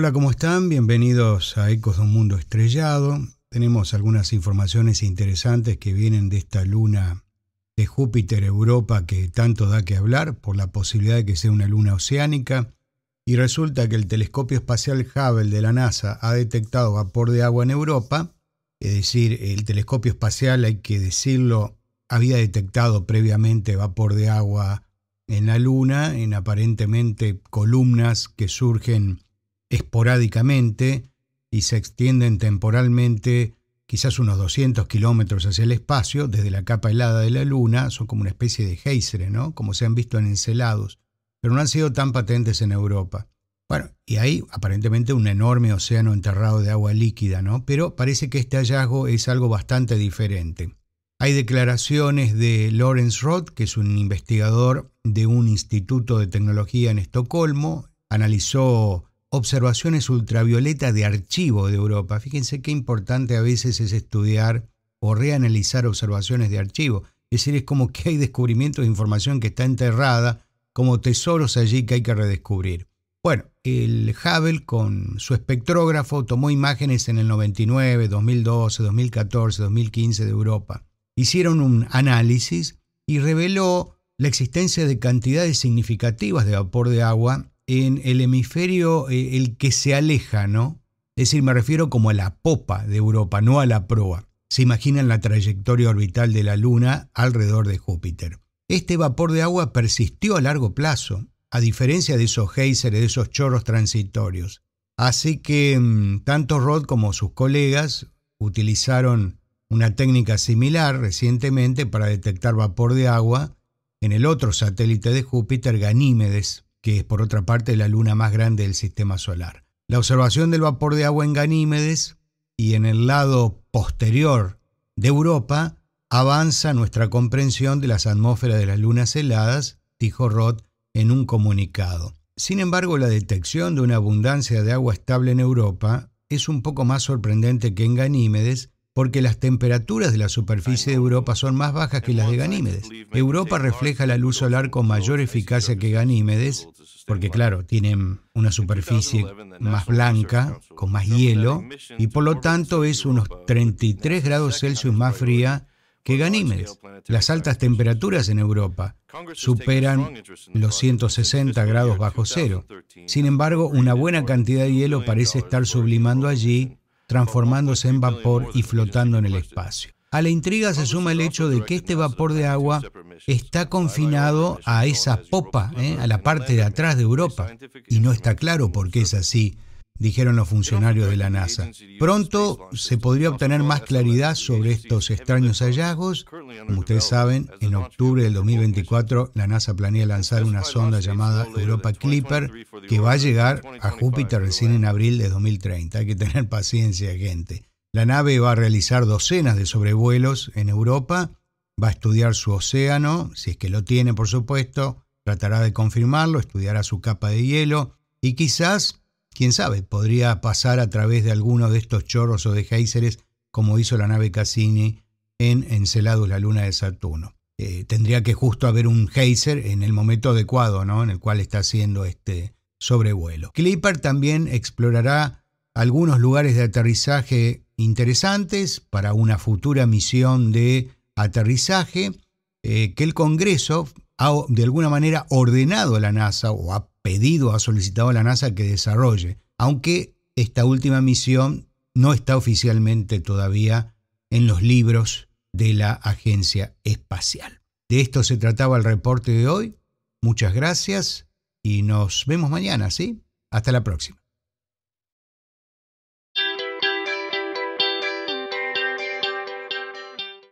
Hola, ¿cómo están? Bienvenidos a Ecos de un Mundo Estrellado. Tenemos algunas informaciones interesantes que vienen de esta luna de Júpiter Europa que tanto da que hablar por la posibilidad de que sea una luna oceánica. Y resulta que el telescopio espacial Hubble de la NASA ha detectado vapor de agua en Europa. Es decir, el telescopio espacial, hay que decirlo, había detectado previamente vapor de agua en la Luna, en aparentemente columnas que surgen esporádicamente y se extienden temporalmente quizás unos 200 kilómetros hacia el espacio, desde la capa helada de la Luna, son como una especie de geyser, ¿no? Como se han visto en encelados, pero no han sido tan patentes en Europa. Bueno, y hay aparentemente un enorme océano enterrado de agua líquida, ¿no? Pero parece que este hallazgo es algo bastante diferente. Hay declaraciones de Lawrence Roth, que es un investigador de un instituto de tecnología en Estocolmo, analizó observaciones ultravioleta de archivo de Europa. Fíjense qué importante a veces es estudiar o reanalizar observaciones de archivo. Es decir, es como que hay descubrimientos de información que está enterrada, como tesoros allí que hay que redescubrir. Bueno, el Hubble con su espectrógrafo tomó imágenes en el 99, 2012, 2014, 2015 de Europa. Hicieron un análisis y reveló la existencia de cantidades significativas de vapor de agua en el hemisferio eh, el que se aleja, ¿no? Es decir, me refiero como a la popa de Europa, no a la proa. Se imaginan la trayectoria orbital de la Luna alrededor de Júpiter. Este vapor de agua persistió a largo plazo, a diferencia de esos geysers, de esos chorros transitorios. Así que mm, tanto Rod como sus colegas utilizaron una técnica similar recientemente para detectar vapor de agua en el otro satélite de Júpiter, Ganímedes, que es por otra parte la luna más grande del sistema solar. La observación del vapor de agua en Ganímedes y en el lado posterior de Europa avanza nuestra comprensión de las atmósferas de las lunas heladas, dijo Roth en un comunicado. Sin embargo, la detección de una abundancia de agua estable en Europa es un poco más sorprendente que en Ganímedes porque las temperaturas de la superficie de Europa son más bajas que las de Ganímedes. Europa refleja la luz solar con mayor eficacia que Ganímedes, porque claro, tienen una superficie más blanca, con más hielo, y por lo tanto es unos 33 grados Celsius más fría que Ganímedes. Las altas temperaturas en Europa superan los 160 grados bajo cero. Sin embargo, una buena cantidad de hielo parece estar sublimando allí transformándose en vapor y flotando en el espacio. A la intriga se suma el hecho de que este vapor de agua está confinado a esa popa, ¿eh? a la parte de atrás de Europa, y no está claro por qué es así dijeron los funcionarios de la NASA. Pronto se podría obtener más claridad sobre estos extraños hallazgos. Como ustedes saben, en octubre del 2024 la NASA planea lanzar una sonda llamada Europa Clipper que va a llegar a Júpiter recién en abril de 2030. Hay que tener paciencia, gente. La nave va a realizar docenas de sobrevuelos en Europa, va a estudiar su océano, si es que lo tiene, por supuesto, tratará de confirmarlo, estudiará su capa de hielo y quizás Quién sabe, podría pasar a través de alguno de estos chorros o de géiseres, como hizo la nave Cassini en Encelados, la luna de Saturno. Eh, tendría que justo haber un geyser en el momento adecuado, ¿no? En el cual está haciendo este sobrevuelo. Clipper también explorará algunos lugares de aterrizaje interesantes para una futura misión de aterrizaje eh, que el Congreso ha de alguna manera ordenado a la NASA o ha pedido, ha solicitado a la NASA que desarrolle, aunque esta última misión no está oficialmente todavía en los libros de la Agencia Espacial. De esto se trataba el reporte de hoy. Muchas gracias y nos vemos mañana, ¿sí? Hasta la próxima.